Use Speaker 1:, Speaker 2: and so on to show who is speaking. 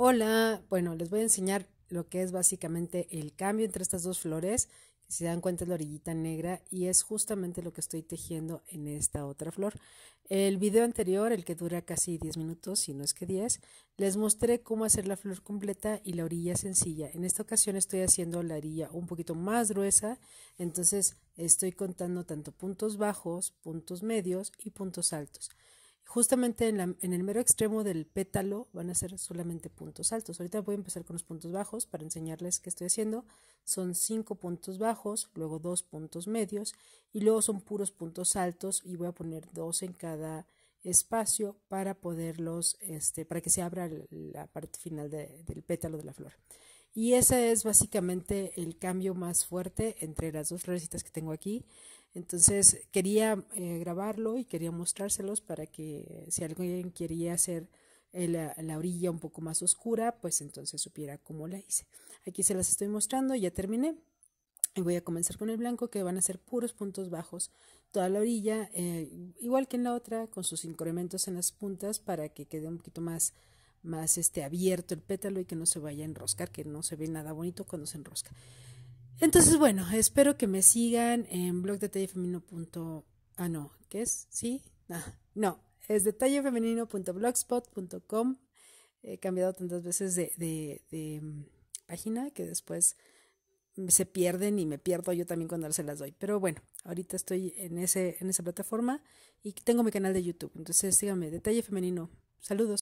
Speaker 1: Hola, bueno, les voy a enseñar lo que es básicamente el cambio entre estas dos flores, si se dan cuenta es la orillita negra y es justamente lo que estoy tejiendo en esta otra flor. El video anterior, el que dura casi 10 minutos, si no es que 10, les mostré cómo hacer la flor completa y la orilla sencilla. En esta ocasión estoy haciendo la orilla un poquito más gruesa, entonces estoy contando tanto puntos bajos, puntos medios y puntos altos justamente en, el mero extremo del pétalo van a ser solamente puntos altos. Ahorita voy a empezar con los puntos bajos para enseñarles qué estoy haciendo. Son cinco puntos bajos, luego dos puntos medios y luego son puros puntos altos y voy a poner dos en cada espacio para poderlos, este, para que se abra la parte final del pétalo de la flor. Y ese es básicamente el cambio más fuerte entre las dos recetas que tengo aquí. Entonces quería eh, grabarlo y quería mostrárselos para que si alguien quería hacer eh, la, orilla un poco más oscura, pues entonces supiera cómo la hice. Aquí se las estoy mostrando, ya terminé. Y voy a comenzar con el blanco, que van a ser puros puntos bajos toda la orilla, eh, igual que en la otra, con sus incrementos en las puntas para que quede un poquito más más este abierto el pétalo y que no se vaya a enroscar, que no se ve nada bonito cuando se enrosca. Entonces, bueno, espero que me sigan en punto Ah, no, ¿qué es? ¿Sí? Ah, no, es detallefemenino.blogspot.com. He cambiado tantas veces de, de, de mm, página que después se pierden y me pierdo yo también cuando se las doy. Pero bueno, ahorita estoy en, ese, en esa plataforma y tengo mi canal de YouTube. Entonces síganme, Detalle Femenino. Saludos.